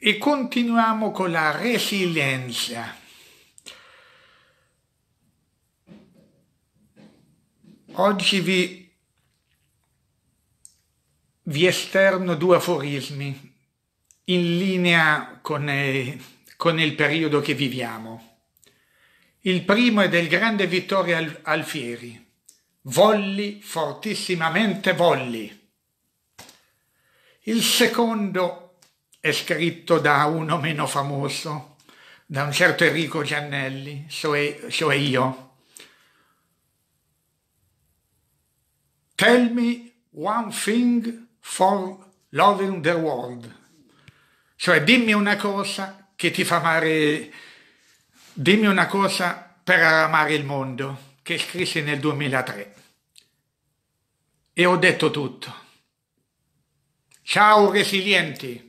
E continuiamo con la resilienza. Oggi vi, vi esterno due aforismi in linea con, eh, con il periodo che viviamo. Il primo è del grande Vittorio Alfieri. Volli, fortissimamente volli. Il secondo è scritto da uno meno famoso, da un certo Enrico Giannelli, cioè, cioè io. Tell me one thing for loving the world. Cioè dimmi una cosa che ti fa amare, dimmi una cosa per amare il mondo, che scrisse nel 2003. E ho detto tutto. Ciao resilienti!